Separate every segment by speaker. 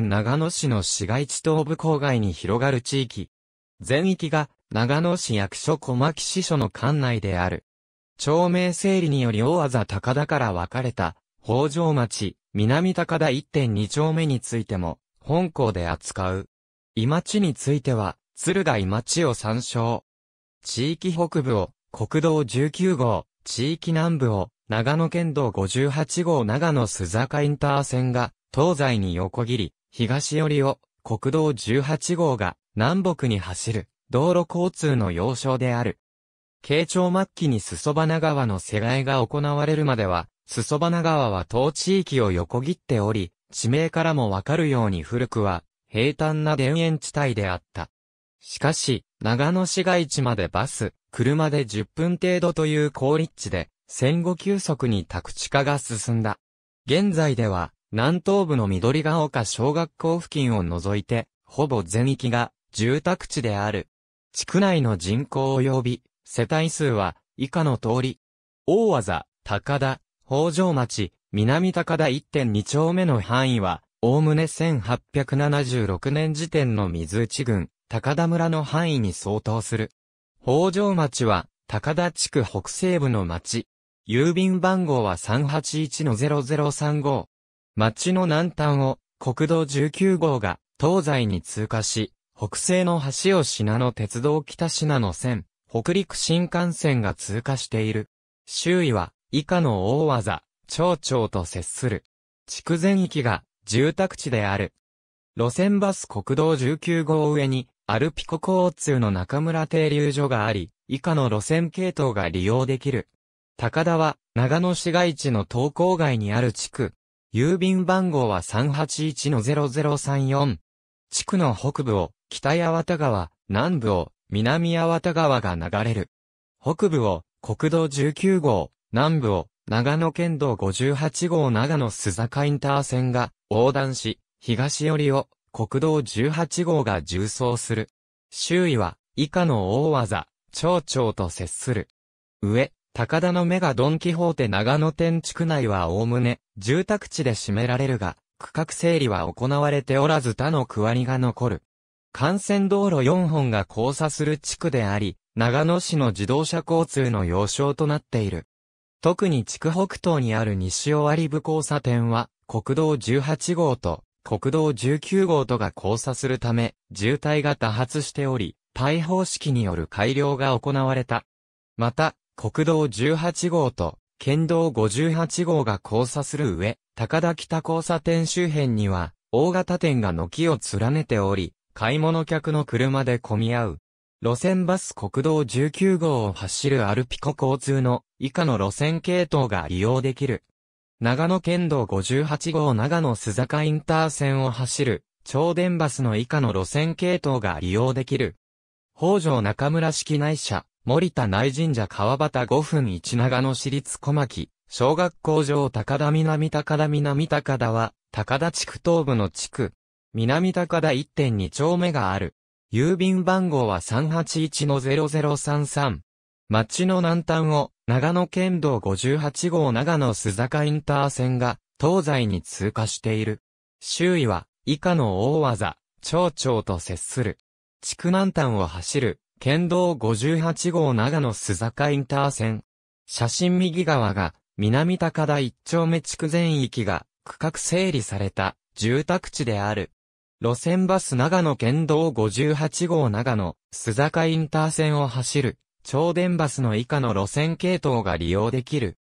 Speaker 1: 県長野市の市街地東部郊外に広がる地域。全域が長野市役所小牧支所の管内である。町名整理により大技高田から分かれた、北条町、南高田1.2丁目についても、本校で扱う。伊町については、鶴ヶ伊町を参照。地域北部を、国道19号、地域南部を、長野県道58号長野須坂インター線が、東西に横切り、東寄りを国道18号が南北に走る道路交通の要衝である。慶長末期に裾花川の世代が行われるまでは、裾花川は当地域を横切っており、地名からもわかるように古くは平坦な田園地帯であった。しかし、長野市街地までバス、車で10分程度という高立地で、戦後急速に宅地化が進んだ。現在では、南東部の緑ヶ丘小学校付近を除いて、ほぼ全域が住宅地である。地区内の人口及び世帯数は以下の通り。大和高田、北条町、南高田1.2丁目の範囲は、おおむね1876年時点の水内郡、高田村の範囲に相当する。北条町は、高田地区北西部の町。郵便番号は381-0035。町の南端を国道19号が東西に通過し、北西の橋を品の鉄道北品の線、北陸新幹線が通過している。周囲は以下の大技、町長と接する。筑前域が住宅地である。路線バス国道19号上にアルピコ交通の中村停留所があり、以下の路線系統が利用できる。高田は長野市街地の東郊外にある地区。郵便番号は381-0034。地区の北部を、北八幡川、南部を、南八幡川が流れる。北部を、国道19号、南部を、長野県道58号長野須坂インター線が横断し、東寄りを国道18号が縦走する。周囲は以下の大技、町長と接する。上、高田の目がドンキホーテ長野店地区内はおおむね、住宅地で占められるが、区画整理は行われておらず他の区割りが残る。幹線道路4本が交差する地区であり、長野市の自動車交通の要衝となっている。特に地区北東にある西尾割部交差点は、国道18号と国道19号とが交差するため、渋滞が多発しており、対方式による改良が行われた。また、国道18号と県道58号が交差する上、高田北交差点周辺には、大型店が軒を連ねており、買い物客の車で混み合う。路線バス国道19号を走るアルピコ交通の以下の路線系統が利用できる。長野県道58号長野須坂インター線を走る超電バスの以下の路線系統が利用できる。北条中村式内車、森田内神社川端5分1長野市立小牧、小学校上高田南高田南高田は、高田地区東部の地区、南高田1.2丁目がある。郵便番号は381-0033。町の南端を、長野県道58号長野須坂インター線が、東西に通過している。周囲は、以下の大技、町長と接する。地区南端を走る、県道58号長野須坂インター線。写真右側が、南高田一丁目地区全域が、区画整理された、住宅地である。路線バス長野県道58号長野、須坂インター線を走る、超電バスの以下の路線系統が利用できる。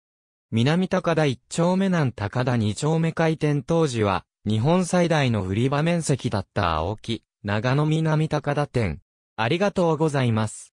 Speaker 1: 南高田一丁目南高田二丁目開店当時は、日本最大の売り場面積だった青木、長野南高田店、ありがとうございます。